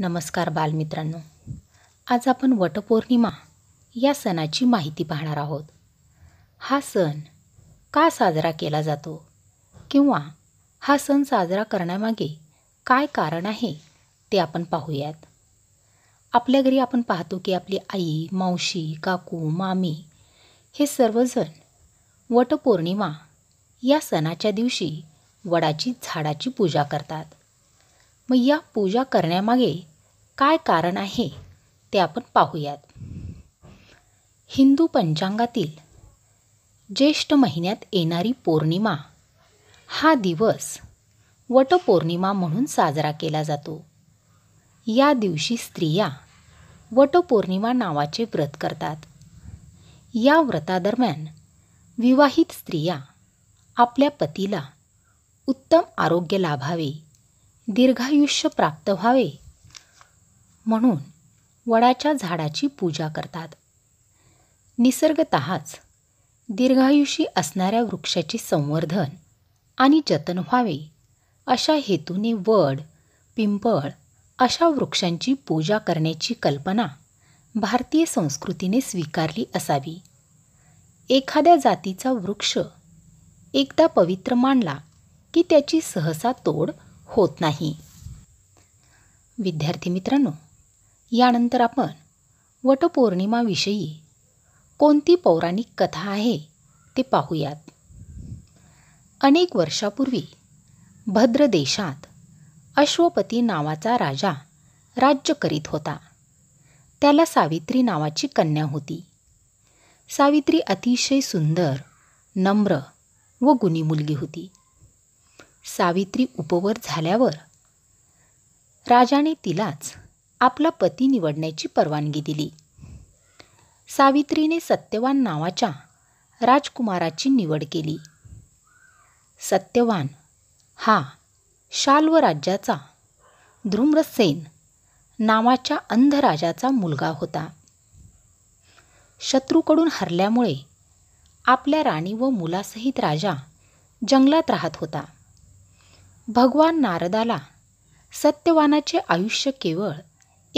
नमस्कार बालमित्रांनो आज आपण वटपौर्णिमा या सणाची माहिती पाहणार आहोत हा सण का साजरा केला जातो किंवा हा सण साजरा करण्यामागे काय कारण आहे ते आपण पाहूयात आपल्या घरी आपण पाहतो की आपली आई मावशी काकू मामी हे सर्वजण वटपौर्णिमा या सणाच्या दिवशी वडाची झाडाची पूजा करतात मग या पूजा करण्यामागे काय कारण आहे ते आपण पाहूयात हिंदू पंचांगातील ज्येष्ठ महिन्यात येणारी पौर्णिमा हा दिवस वटपौर्णिमा म्हणून साजरा केला जातो या दिवशी स्त्रिया वटपौर्णिमा नावाचे व्रत करतात या व्रतादरम्यान विवाहित स्त्रिया आपल्या पतीला उत्तम आरोग्य लाभावे दीर्घायुष्य प्राप्त व्हावे म्हणून वडाच्या झाडाची पूजा करतात निसर्गतःच दीर्घायुषी असणाऱ्या वृक्षाचे संवर्धन आणि जतन व्हावे अशा हेतूने वड पिंपळ अशा वृक्षांची पूजा करण्याची कल्पना भारतीय संस्कृतीने स्वीकारली असावी एखाद्या जातीचा वृक्ष एकदा पवित्र मानला की त्याची सहसा तोड होत नाही विद्यार्थी मित्रांनो यानंतर आपण वटपौर्णिमाविषयी कोणती पौराणिक कथा आहे ते पाहूयात अनेक वर्षापूर्वी भद्र देशात अश्वपती नावाचा राजा राज्य करीत होता त्याला सावित्री नावाची कन्या होती सावित्री अतिशय सुंदर नम्र व गुणी मुलगी होती सावित्री उपवर झाल्यावर राजाने तिलाच आपला पती निवडण्याची परवानगी दिली सावित्रीने सत्यवान नावाच्या राजकुमाराची निवड केली सत्यवान हा शाल्व राज्याचा ध्रुम्रसेन नावाच्या अंधराजाचा मुलगा होता शत्रूकडून हरल्यामुळे आपल्या राणी व मुलासहित राजा जंगलात राहत होता भगवान नारदाला सत्यवानाचे आयुष्य केवळ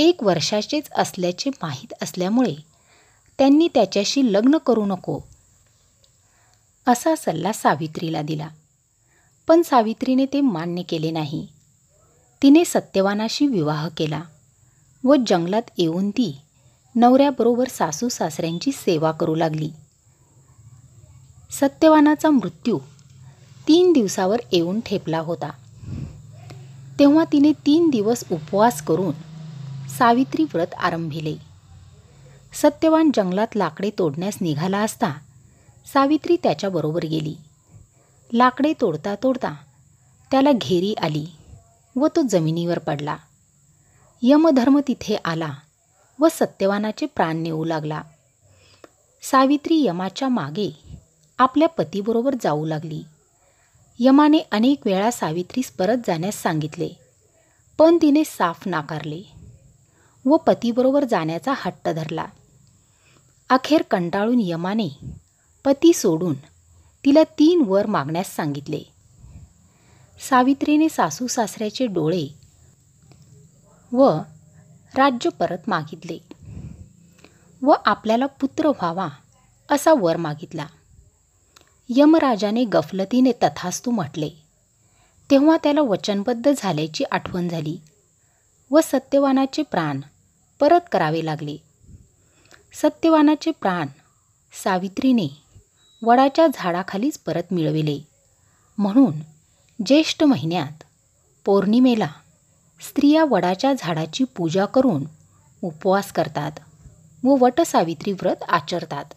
एक वर्षाचेच असल्याचे माहीत असल्यामुळे त्यांनी त्याच्याशी लग्न करू नको असा सल्ला सावित्रीला दिला पण सावित्रीने ते मान्य केले नाही तिने सत्यवानाशी विवाह केला व जंगलात येऊन ती नवऱ्याबरोबर सासू सासऱ्यांची सेवा करू लागली सत्यवानाचा मृत्यू तीन दिवसावर येऊन ठेपला होता तेव्हा तिने तीन दिवस उपवास करून सावित्री व्रत आरंभिले सत्यवान जंगलात लाकडे तोडण्यास निघाला असता सावित्री त्याच्याबरोबर गेली लाकडे तोडता तोडता त्याला घेरी आली व तो जमिनीवर पडला यमधर्म तिथे आला व सत्यवानाचे प्राण नेऊ लागला सावित्री यमाच्या मागे आपल्या पतीबरोबर जाऊ लागली यमाने अनेक वेळा सावित्रीस परत जाण्यास सांगितले पण तिने साफ नाकारले व पतीबरोबर जाण्याचा हट्ट धरला अखेर कंटाळून यमाने पती सोडून तिला तीन वर मागण्यास सांगितले सावित्रीने सासू सासऱ्याचे डोळे व राज्य परत मागितले व आपल्याला पुत्र व्हावा असा वर मागितला यमराजाने गफलतीने तथास्तू म्हटले तेव्हा त्याला वचनबद्ध झाल्याची आठवण झाली व सत्यवानाचे प्राण परत करावे लागले सत्यवानाचे प्राण सावित्रीने वडाच्या झाडाखालीच परत मिळविले म्हणून ज्येष्ठ महिन्यात पौर्णिमेला स्त्रिया वडाच्या झाडाची पूजा करून उपवास करतात व वटसावित्री व्रत आचरतात